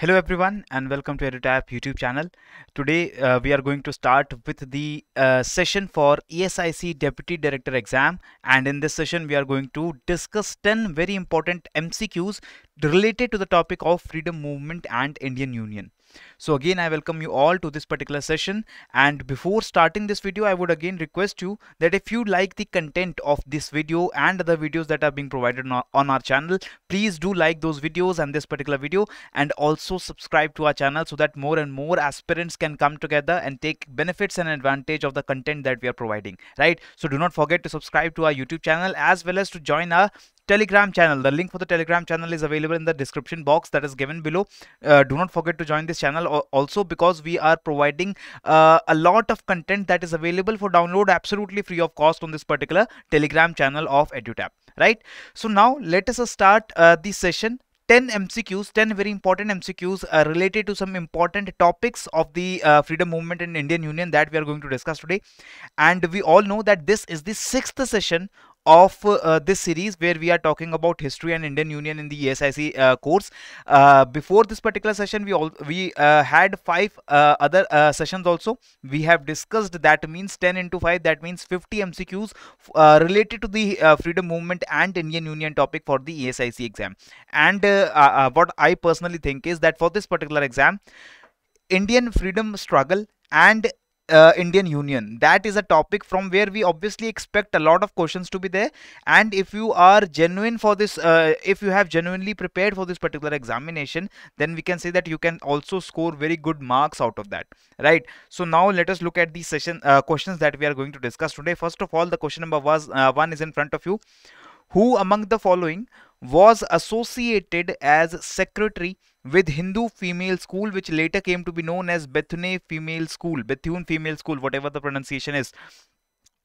Hello everyone and welcome to EduTap YouTube channel. Today uh, we are going to start with the uh, session for ESIC Deputy Director exam and in this session we are going to discuss 10 very important MCQs related to the topic of freedom movement and Indian Union. So again, I welcome you all to this particular session. And before starting this video, I would again request you that if you like the content of this video and other videos that are being provided on our channel, please do like those videos and this particular video and also subscribe to our channel so that more and more aspirants can come together and take benefits and advantage of the content that we are providing, right? So do not forget to subscribe to our YouTube channel as well as to join our telegram channel the link for the telegram channel is available in the description box that is given below uh, do not forget to join this channel also because we are providing uh, a lot of content that is available for download absolutely free of cost on this particular telegram channel of edutap right so now let us start uh, the session 10 MCQs, 10 very important MCQs uh, related to some important topics of the uh, freedom movement in Indian Union that we are going to discuss today. And we all know that this is the sixth session of uh, this series where we are talking about history and Indian Union in the ESIC uh, course. Uh, before this particular session, we all we uh, had five uh, other uh, sessions also. We have discussed that means 10 into 5 that means 50 MCQs related to the freedom movement and Indian Union topic for the ESIC exam. And what I personally think is that for this particular exam, Indian freedom struggle and uh, Indian Union. That is a topic from where we obviously expect a lot of questions to be there. And if you are genuine for this, uh, if you have genuinely prepared for this particular examination, then we can say that you can also score very good marks out of that, right? So now let us look at the session uh, questions that we are going to discuss today. First of all, the question number was uh, one is in front of you. Who among the following was associated as secretary with Hindu female school which later came to be known as Bethune female school Bethune female school whatever the pronunciation is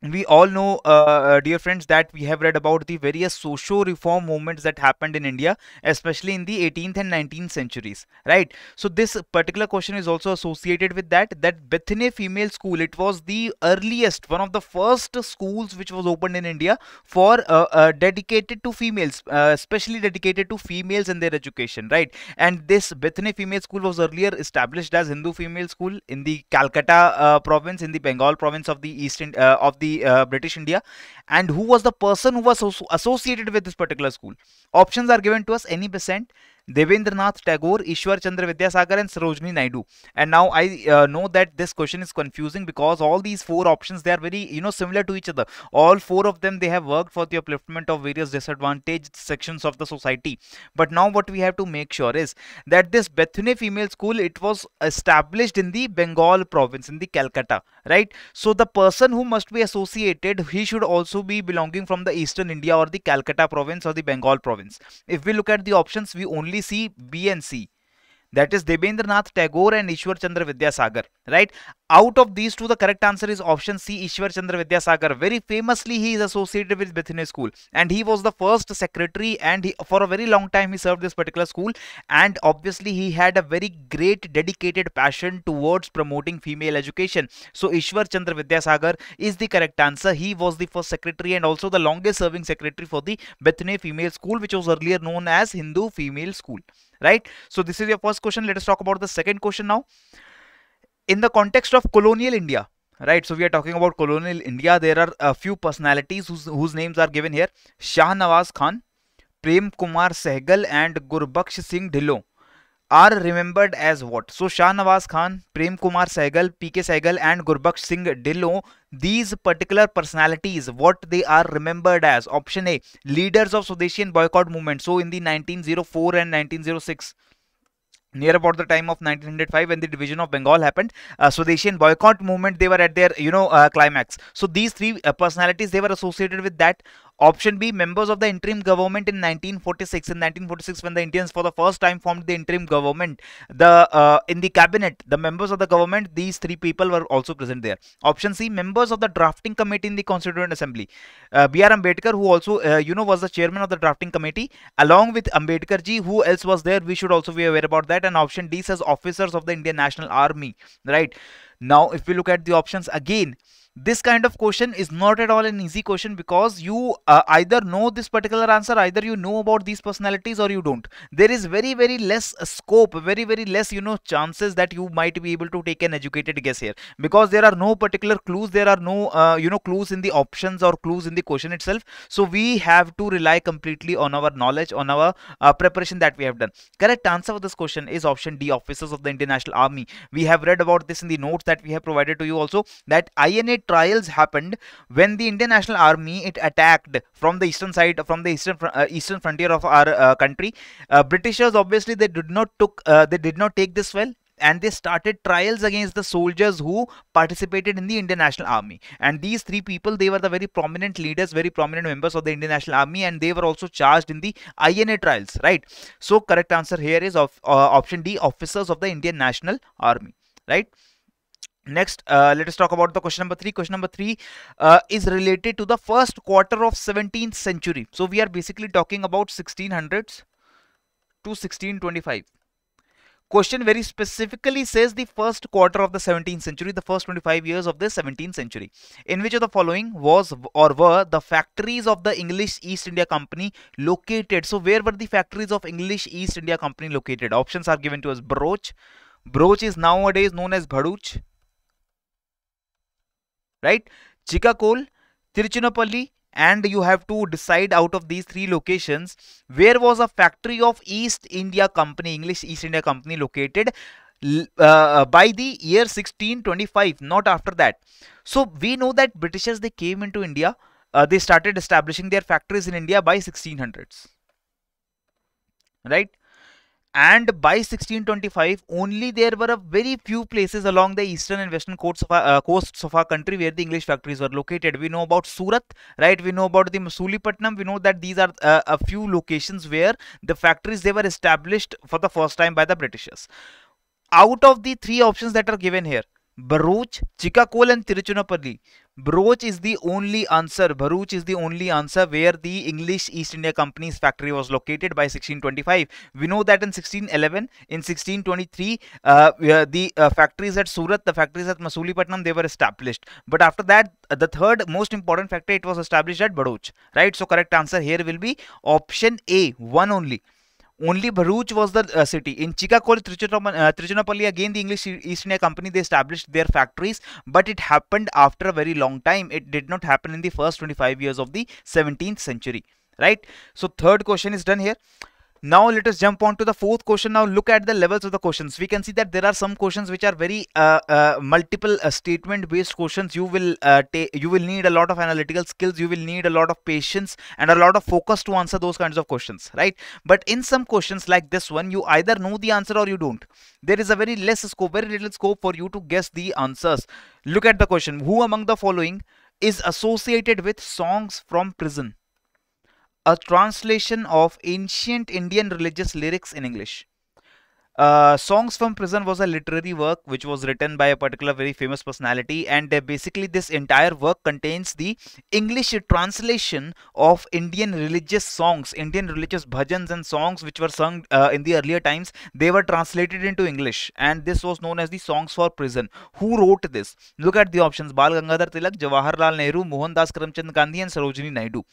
we all know uh, uh, dear friends that we have read about the various socio reform movements that happened in india especially in the 18th and 19th centuries right so this particular question is also associated with that that bethany female school it was the earliest one of the first schools which was opened in india for uh, uh, dedicated to females uh, especially dedicated to females and their education right and this bethany female school was earlier established as hindu female school in the calcutta uh, province in the bengal province of the eastern of the uh, British India and who was the person who was associated with this particular school. Options are given to us any percent Devendranath Tagore, Ishwar Chandra Vidyasagar and Sarojini Naidu. And now I uh, know that this question is confusing because all these four options they are very you know similar to each other. All four of them they have worked for the upliftment of various disadvantaged sections of the society. But now what we have to make sure is that this Bethune Female School it was established in the Bengal province in the Calcutta, right? So the person who must be associated he should also be belonging from the eastern India or the Calcutta province or the Bengal province. If we look at the options we only sí, bien sí. that is Debendranath Tagore and Ishwar Chandra Vidyasagar, right? Out of these two, the correct answer is option C, Ishwar Chandra Vidyasagar. Very famously, he is associated with Bethune School and he was the first secretary and he, for a very long time, he served this particular school and obviously he had a very great dedicated passion towards promoting female education. So Ishwar Chandra Vidyasagar is the correct answer. He was the first secretary and also the longest serving secretary for the Bethune Female School which was earlier known as Hindu Female School right so this is your first question let us talk about the second question now in the context of colonial india right so we are talking about colonial india there are a few personalities whose, whose names are given here shah nawaz khan prem kumar sehgal and gurbaksh singh dhillon are remembered as what? So Shah Nawaz Khan, Prem Kumar Sehgal, PK Sehgal and Gurbaksh Singh Dillo, these particular personalities, what they are remembered as? Option A, leaders of Swadeshi boycott movement. So in the 1904 and 1906 near about the time of 1905 when the division of bengal happened uh, swadeshi boycott movement they were at their you know uh, climax so these three uh, personalities they were associated with that Option B, members of the interim government in 1946. In 1946, when the Indians for the first time formed the interim government, the uh, in the cabinet, the members of the government, these three people were also present there. Option C, members of the drafting committee in the Constituent Assembly. Uh, B.R. Ambedkar, who also, uh, you know, was the chairman of the drafting committee, along with Ambedkar ji, who else was there? We should also be aware about that. And option D says officers of the Indian National Army, right? Now, if we look at the options again, this kind of question is not at all an easy question because you uh, either know this particular answer either you know about these personalities or you don't there is very very less scope very very less you know chances that you might be able to take an educated guess here because there are no particular clues there are no uh, you know clues in the options or clues in the question itself so we have to rely completely on our knowledge on our uh, preparation that we have done correct answer for this question is option d officers of the International army we have read about this in the notes that we have provided to you also that ina trials happened when the Indian National Army it attacked from the eastern side from the eastern uh, eastern frontier of our uh, country. Uh, Britishers obviously they did not took uh, they did not take this well and they started trials against the soldiers who participated in the Indian National Army. And these three people, they were the very prominent leaders, very prominent members of the Indian National Army, and they were also charged in the INA trials, right? So correct answer here is of uh, option D, officers of the Indian National Army, right? next uh, let us talk about the question number three question number three uh, is related to the first quarter of 17th century so we are basically talking about 1600s to 1625 question very specifically says the first quarter of the 17th century the first 25 years of the 17th century in which of the following was or were the factories of the english east india company located so where were the factories of english east india company located options are given to us broch broch is nowadays known as Bharuch right? Chikakol, tiruchinapalli and you have to decide out of these three locations where was a factory of East India Company, English East India Company located uh, uh, by the year 1625 not after that. So we know that Britishers they came into India uh, they started establishing their factories in India by 1600s right and by 1625 only there were a very few places along the eastern and western coasts of, our, uh, coasts of our country where the english factories were located we know about surat right we know about the masulipatnam we know that these are uh, a few locations where the factories they were established for the first time by the britishers out of the three options that are given here Baruch, Chikkakol and Tiruchirappalli. Baruch is the only answer. Baruch is the only answer where the English East India Company's factory was located by 1625. We know that in 1611, in 1623, uh, the uh, factories at Surat, the factories at Masulipatnam, they were established. But after that, the third most important factory, it was established at Baruch. Right? So correct answer here will be option A, one only. Only Bharuch was the uh, city. In Chikakol, uh, Trichinopoly, again the English East India Company, they established their factories, but it happened after a very long time. It did not happen in the first 25 years of the 17th century, right? So third question is done here. Now let us jump on to the fourth question. Now look at the levels of the questions. We can see that there are some questions which are very uh, uh, multiple uh, statement based questions. You will uh, you will need a lot of analytical skills. You will need a lot of patience and a lot of focus to answer those kinds of questions, right? But in some questions like this one, you either know the answer or you don't. There is a very less scope, very little scope for you to guess the answers. Look at the question. Who among the following is associated with songs from prison? a translation of ancient Indian religious lyrics in English uh, songs from prison was a literary work which was written by a particular very famous personality and uh, basically this entire work contains the english translation of indian religious songs indian religious bhajans and songs which were sung uh, in the earlier times they were translated into english and this was known as the songs for prison who wrote this look at the options bal gangadhar tilak jawaharlal nehru mohandas karamchand gandhi and sarojini naidu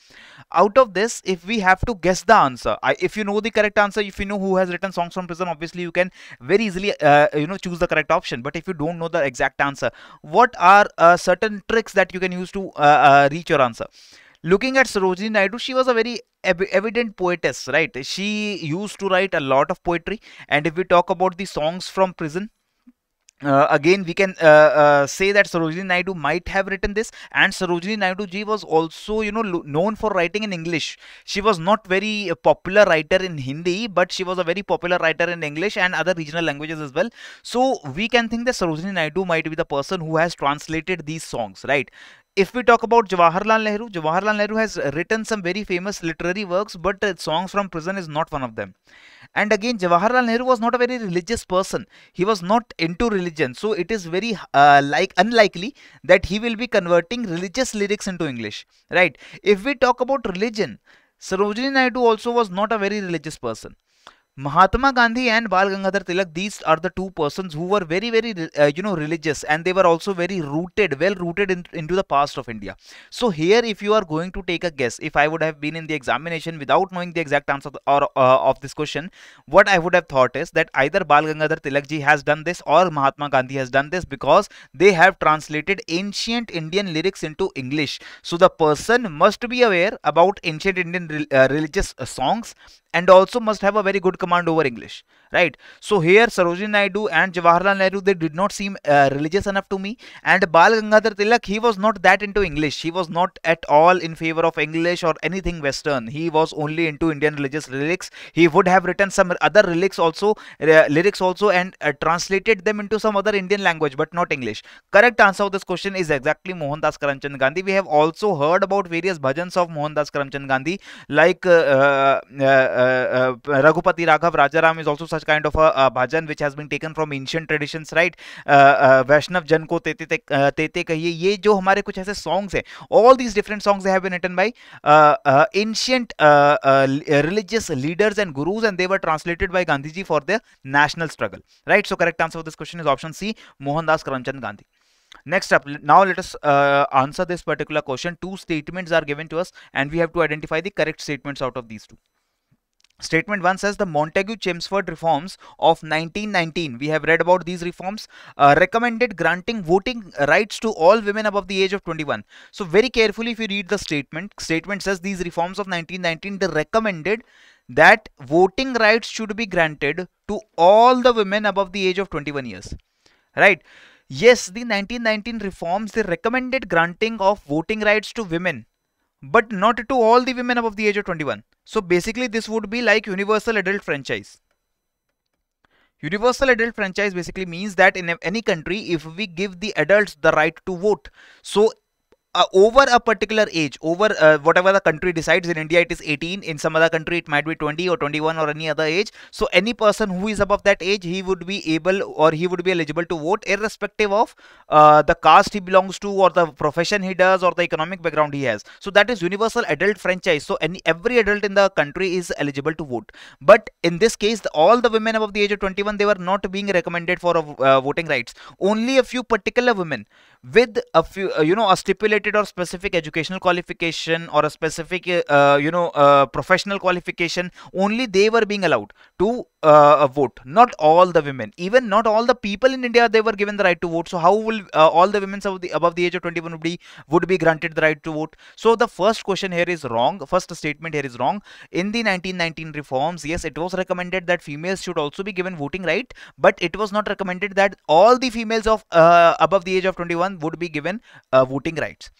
out of this if we have to guess the answer I, if you know the correct answer if you know who has written songs from prison obviously you can very easily uh, you know choose the correct option but if you don't know the exact answer what are uh, certain tricks that you can use to uh, reach your answer looking at Sarojini Naidu, she was a very evident poetess, right? She used to write a lot of poetry. And if we talk about the songs from prison, uh, again we can uh, uh, say that Sarojini Naidu might have written this and Sarojini Naidu ji was also you know known for writing in English she was not very uh, popular writer in Hindi but she was a very popular writer in English and other regional languages as well so we can think that Sarojini Naidu might be the person who has translated these songs right if we talk about Jawaharlal Nehru, Jawaharlal Nehru has written some very famous literary works, but uh, Songs from Prison is not one of them. And again, Jawaharlal Nehru was not a very religious person. He was not into religion, so it is very uh, like unlikely that he will be converting religious lyrics into English, right? If we talk about religion, Sarojini Naidu also was not a very religious person. Mahatma Gandhi and Bal Gangadhar Tilak, these are the two persons who were very, very, uh, you know, religious and they were also very rooted, well rooted in, into the past of India. So here, if you are going to take a guess, if I would have been in the examination without knowing the exact answer or uh, of this question, what I would have thought is that either Bal Gangadhar Tilak ji has done this or Mahatma Gandhi has done this because they have translated ancient Indian lyrics into English. So the person must be aware about ancient Indian re uh, religious uh, songs and also must have a very good command over English right so here sarojini naidu and jawaharlal nehru they did not seem uh, religious enough to me and bal gangadhar tilak he was not that into english he was not at all in favor of english or anything western he was only into indian religious lyrics he would have written some other lyrics also uh, lyrics also and uh, translated them into some other indian language but not english correct answer of this question is exactly mohandas karamchand gandhi we have also heard about various bhajans of mohandas karamchand gandhi like uh, uh, uh, raghupati raghav rajaram is also such such kind of a, uh, bhajan which has been taken from ancient traditions right uh, uh, uh, vaishnav jan ko tete te, वैष्णव जन को तेते ते, तेते कहिए ये जो हमारे कुछ ऐसे सॉन्ग्स हैं have been written by uh, uh, ancient uh, uh, religious leaders and gurus and they were translated by Gandhi ji for their national struggle right so correct answer for this question is option C Mohandas Karamchand Gandhi next up now let us uh, answer this particular question two statements are given to us and we have to identify the correct statements out of these two Statement 1 says the Montagu Chemsford reforms of 1919. We have read about these reforms. Uh, recommended granting voting rights to all women above the age of 21. So, very carefully, if you read the statement, statement says these reforms of 1919 they recommended that voting rights should be granted to all the women above the age of 21 years. Right? Yes, the 1919 reforms they recommended granting of voting rights to women but not to all the women above the age of 21. So basically this would be like universal adult franchise. Universal adult franchise basically means that in any country if we give the adults the right to vote, so uh, over a particular age, over uh, whatever the country decides, in India it is 18, in some other country it might be 20 or 21 or any other age. So, any person who is above that age, he would be able or he would be eligible to vote, irrespective of uh, the caste he belongs to, or the profession he does, or the economic background he has. So, that is universal adult franchise. So, any every adult in the country is eligible to vote. But in this case, the, all the women above the age of 21 they were not being recommended for uh, voting rights. Only a few particular women with a few uh, you know a stipulated or specific educational qualification or a specific uh, you know uh, professional qualification only they were being allowed to uh, a vote not all the women even not all the people in india they were given the right to vote so how will uh, all the women above the, above the age of 21 would be would be granted the right to vote so the first question here is wrong first statement here is wrong in the 1919 reforms yes it was recommended that females should also be given voting right but it was not recommended that all the females of uh, above the age of 21 would be given uh, voting rights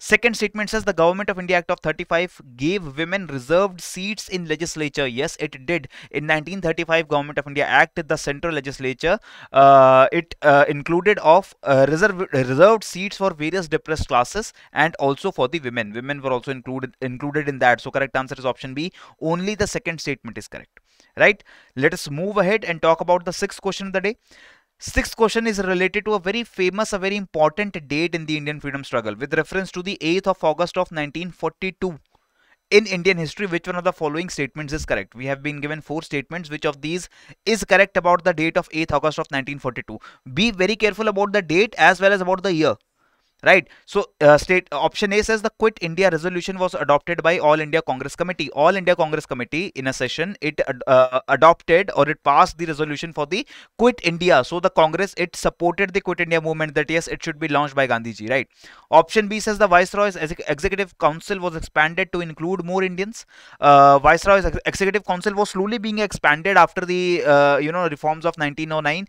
Second statement says the Government of India Act of 35 gave women reserved seats in legislature. Yes, it did. In 1935 Government of India Act, the central legislature, uh, it uh, included of uh, reserve, reserved seats for various depressed classes and also for the women. Women were also included included in that. So correct answer is option B. Only the second statement is correct. Right. Let us move ahead and talk about the sixth question of the day. Sixth question is related to a very famous, a very important date in the Indian freedom struggle with reference to the 8th of August of 1942. In Indian history, which one of the following statements is correct? We have been given four statements. Which of these is correct about the date of 8th August of 1942? Be very careful about the date as well as about the year right so uh, state uh, option a says the quit india resolution was adopted by all india congress committee all india congress committee in a session it uh, adopted or it passed the resolution for the quit india so the congress it supported the quit india movement that yes it should be launched by gandhiji right option b says the viceroy's executive council was expanded to include more indians uh, viceroy's ex executive council was slowly being expanded after the uh, you know reforms of 1909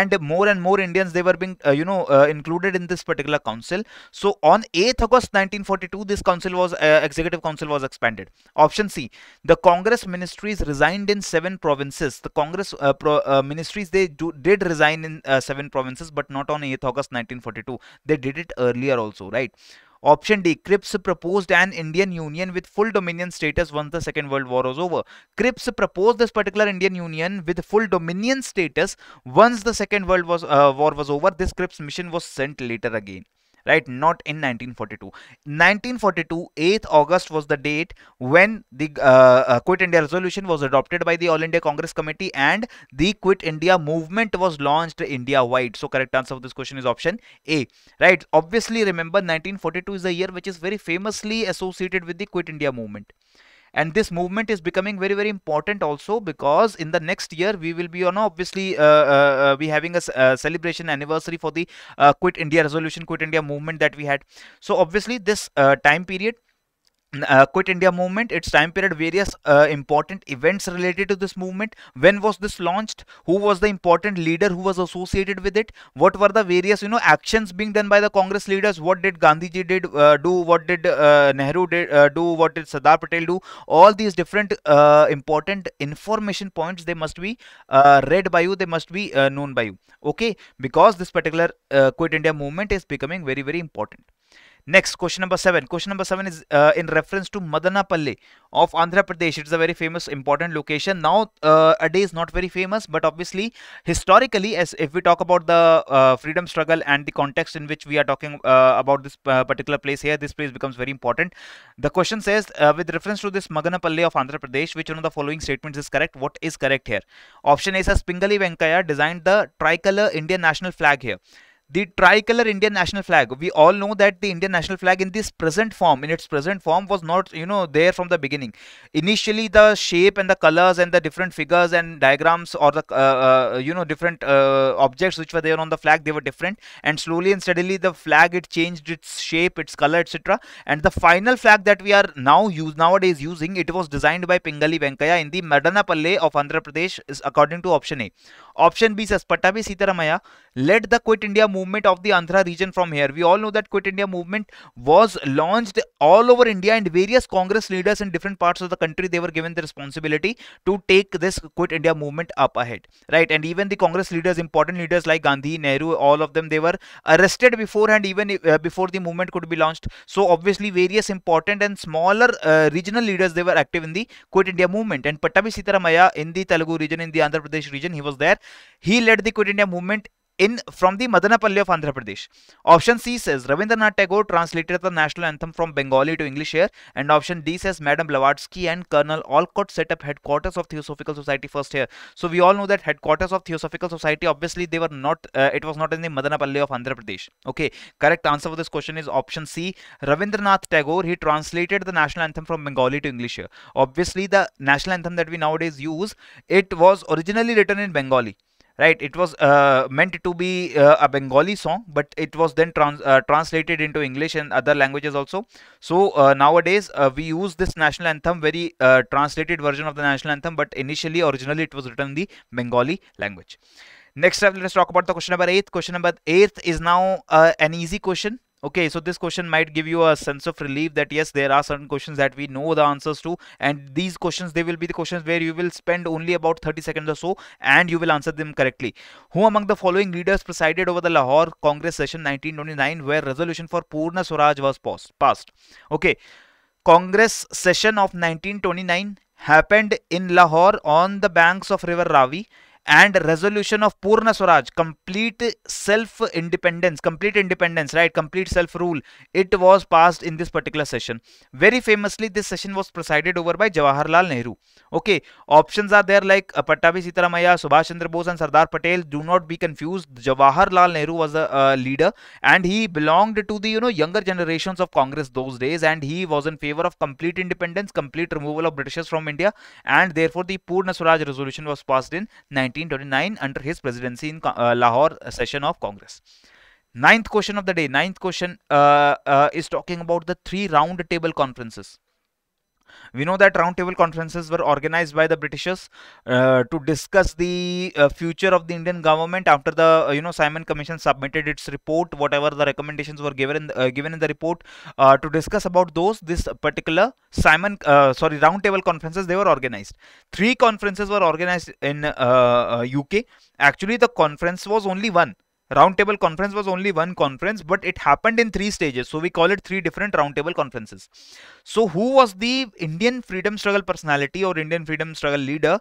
and more and more indians they were being uh, you know included in this particular council council so on 8th august 1942 this council was uh, executive council was expanded option c the congress ministries resigned in seven provinces the congress uh, pro, uh, ministries they do, did resign in uh, seven provinces but not on 8th august 1942 they did it earlier also right Option D. Cripps proposed an Indian union with full dominion status once the Second World War was over. Cripps proposed this particular Indian union with full dominion status once the Second World was, uh, War was over. This Cripps mission was sent later again right not in 1942 1942 8th august was the date when the uh, uh, quit india resolution was adopted by the all india congress committee and the quit india movement was launched india wide so correct answer of this question is option a right obviously remember 1942 is the year which is very famously associated with the quit india movement and this movement is becoming very very important also because in the next year we will be you know obviously uh, uh, we uh, having a uh, celebration anniversary for the uh, quit india resolution quit india movement that we had so obviously this uh, time period uh, quit india movement its time period various uh, important events related to this movement when was this launched who was the important leader who was associated with it what were the various you know actions being done by the congress leaders what did gandhiji did uh, do what did uh, nehru did uh, do what did Sadar patel do all these different uh, important information points they must be read by you they must be known by you okay because this particular quit india movement is becoming very very important Next, question number 7. Question number 7 is uh, in reference to Madanapalle of Andhra Pradesh. It's a very famous, important location. Now, uh, a day is not very famous, but obviously, historically, as if we talk about the uh, freedom struggle and the context in which we are talking uh, about this uh, particular place here, this place becomes very important. The question says, uh, with reference to this Madanapalle of Andhra Pradesh, which one of the following statements is correct? What is correct here? Option A says Pingali Venkaya designed the tricolor Indian national flag here the tricolor Indian national flag. We all know that the Indian national flag in this present form, in its present form, was not, you know, there from the beginning. Initially, the shape and the colors and the different figures and diagrams or the, uh, uh, you know, different uh, objects which were there on the flag, they were different. And slowly and steadily, the flag, it changed its shape, its color, etc. And the final flag that we are now use nowadays using, it was designed by Pingali Venkaya in the Madanapalle of Andhra Pradesh, according to option A. Option B says, Patabi Sitaramaya led the Quit India movement movement of the Andhra region from here. We all know that Quit India movement was launched all over India and various Congress leaders in different parts of the country, they were given the responsibility to take this Quit India movement up ahead. Right. And even the Congress leaders, important leaders like Gandhi, Nehru, all of them, they were arrested beforehand, even uh, before the movement could be launched. So obviously various important and smaller uh, regional leaders, they were active in the Quit India movement. And Pattabhi Sitaramaya in the Telugu region, in the Andhra Pradesh region, he was there. He led the Quit India movement in from the Madanapalli of Andhra Pradesh. Option C says Ravindranath Tagore translated the national anthem from Bengali to English here, and option D says Madam Blavatsky and Colonel Allcott set up headquarters of Theosophical Society first here. So we all know that headquarters of Theosophical Society obviously they were not uh, it was not in the Madanapalli of Andhra Pradesh. Okay, correct answer for this question is option C. Ravindranath Tagore he translated the national anthem from Bengali to English here. Obviously the national anthem that we nowadays use it was originally written in Bengali right it was uh, meant to be uh, a bengali song but it was then trans uh, translated into english and other languages also so uh, nowadays uh, we use this national anthem very uh, translated version of the national anthem but initially originally it was written in the bengali language next up let's talk about the question number 8 question number 8 is now an easy question okay so this question might give you a sense of relief that yes there are certain questions that we know the answers to and these questions they will be the questions where you will spend only about 30 seconds or so and you will answer them correctly who among the following leaders presided over the lahore congress session 1929 where resolution for purna swaraj was passed okay congress session of 1929 happened in lahore on the banks of river ravi and resolution of Purna Swaraj, complete self-independence, complete independence, right, complete self-rule. It was passed in this particular session. Very famously, this session was presided over by Jawaharlal Nehru. Okay, options are there like uh, Pattabi Sitaramaya, Subhash Chandra Bose and Sardar Patel. Do not be confused. Jawaharlal Nehru was a uh, leader and he belonged to the, you know, younger generations of Congress those days and he was in favor of complete independence, complete removal of Britishers from India and therefore the Purna Swaraj resolution was passed in 19 1929 under his presidency in uh, Lahore session of Congress. Ninth question of the day, ninth question uh, uh, is talking about the three round table conferences. We know that roundtable conferences were organized by the Britishers uh, to discuss the uh, future of the Indian government after the uh, you know Simon Commission submitted its report. Whatever the recommendations were given in the, uh, given in the report uh, to discuss about those, this particular Simon uh, sorry roundtable conferences they were organized. Three conferences were organized in UK. Actually, the conference was only one Roundtable conference was only one conference, but it happened in three stages. So we call it three different roundtable conferences. So who was the Indian freedom struggle personality or Indian freedom struggle leader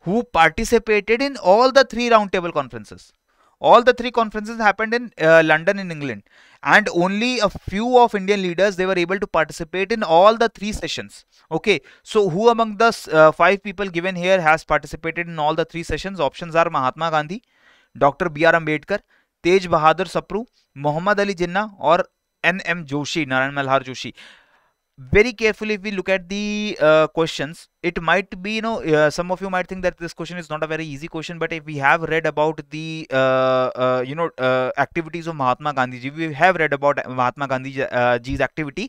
who participated in all the three roundtable conferences? All the three conferences happened in uh, London in England and only a few of Indian leaders they were able to participate in all the three sessions. Okay, so who among the uh, five people given here has participated in all the three sessions? Options are Mahatma Gandhi, Dr. B.R. Ambedkar तेज बहादुर सप्रू मोहम्मद अली जिन्ना और N M Joshi Narayan Malhar Joshi very careful we look at the question it might be no some of you might think that this question is not a very easy question but if we have read about the you know activities of Mahatma Gandhi ji we have read about Mahatma Gandhi ji's activity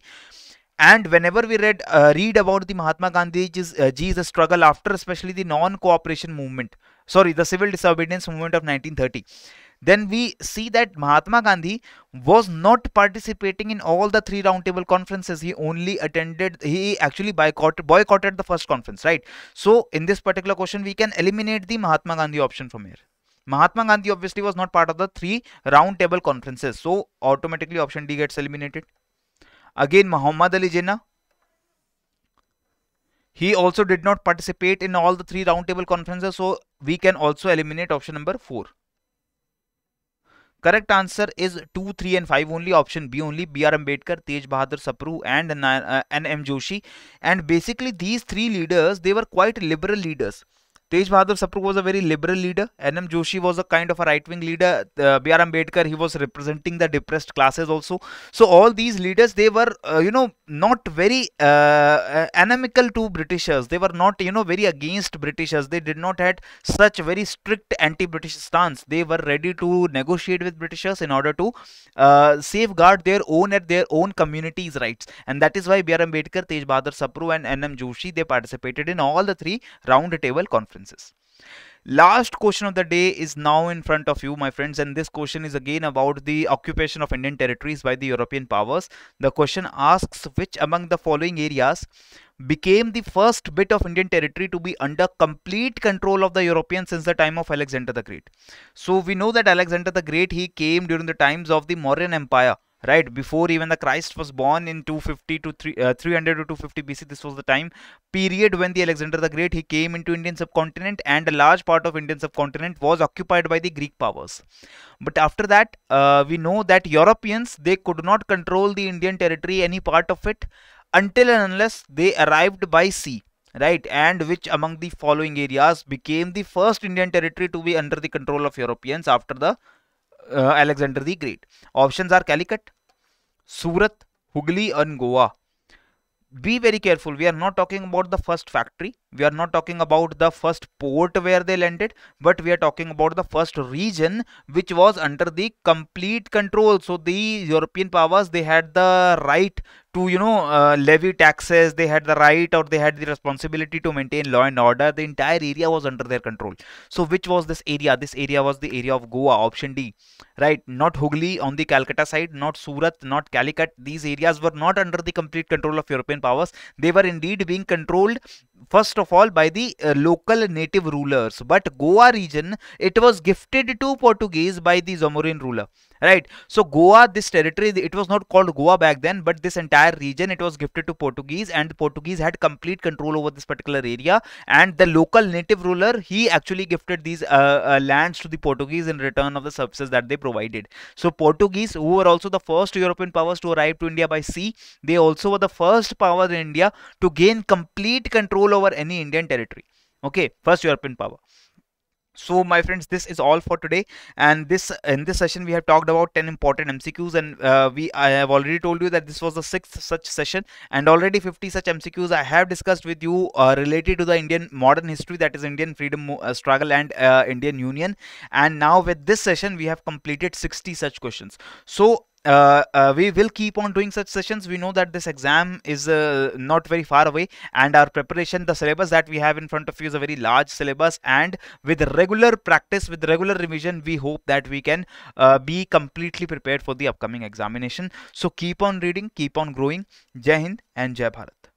and whenever we read read about the Mahatma Gandhi ji's struggle after specially the non cooperation movement sorry the civil disobedience movement of nineteen thirty then we see that Mahatma Gandhi was not participating in all the three roundtable conferences. He only attended, he actually boycotted, boycotted the first conference, right? So in this particular question, we can eliminate the Mahatma Gandhi option from here. Mahatma Gandhi obviously was not part of the three roundtable conferences. So automatically option D gets eliminated. Again, Muhammad Ali Jinnah. He also did not participate in all the three roundtable conferences. So we can also eliminate option number 4. Correct answer is 2, 3 and 5 only. Option B only. B.R. Ambedkar, Tej Bahadur Sapru and N.M. Uh, Joshi. And basically these three leaders, they were quite liberal leaders. Tej Bahadur Sapru was a very liberal leader. N.M. Joshi was a kind of a right-wing leader. Uh, B.R. Ambedkar, he was representing the depressed classes also. So all these leaders, they were, uh, you know, not very uh, uh animical to Britishers. They were not, you know, very against Britishers. They did not had such very strict anti-British stance. They were ready to negotiate with Britishers in order to uh, safeguard their own at their own communities' rights. And that is why B.R. Ambedkar, Tej Bahadur Sapru and N.M. Joshi, they participated in all the three roundtable conferences differences last question of the day is now in front of you my friends and this question is again about the occupation of indian territories by the european powers the question asks which among the following areas became the first bit of indian territory to be under complete control of the europeans since the time of alexander the great so we know that alexander the great he came during the times of the mauryan empire right before even the christ was born in 250 to 3, uh, 300 to 250 bc this was the time period when the alexander the great he came into indian subcontinent and a large part of indian subcontinent was occupied by the greek powers but after that uh, we know that europeans they could not control the indian territory any part of it until and unless they arrived by sea right and which among the following areas became the first indian territory to be under the control of europeans after the uh, Alexander the Great. Options are Calicut, Surat, Hooghly and Goa. Be very careful. We are not talking about the first factory. We are not talking about the first port where they landed. But we are talking about the first region which was under the complete control. So the European powers, they had the right to you know uh, levy taxes they had the right or they had the responsibility to maintain law and order the entire area was under their control so which was this area this area was the area of goa option d right not Hugli on the calcutta side not surat not calicut these areas were not under the complete control of european powers they were indeed being controlled first of all by the uh, local native rulers but goa region it was gifted to portuguese by the zamorin ruler right so goa this territory it was not called goa back then but this entire region it was gifted to portuguese and portuguese had complete control over this particular area and the local native ruler he actually gifted these uh, uh, lands to the portuguese in return of the services that they provided so portuguese who were also the first european powers to arrive to india by sea they also were the first power in india to gain complete control over any Indian territory. Okay, first European power so my friends this is all for today and this in this session we have talked about 10 important mcqs and uh, we i have already told you that this was the sixth such session and already 50 such mcqs i have discussed with you uh, related to the indian modern history that is indian freedom uh, struggle and uh, indian union and now with this session we have completed 60 such questions so uh, uh, we will keep on doing such sessions we know that this exam is uh, not very far away and our preparation the syllabus that we have in front of you is a very large syllabus and with regular practice with regular revision we hope that we can uh, be completely prepared for the upcoming examination so keep on reading keep on growing jai hind and jai bharat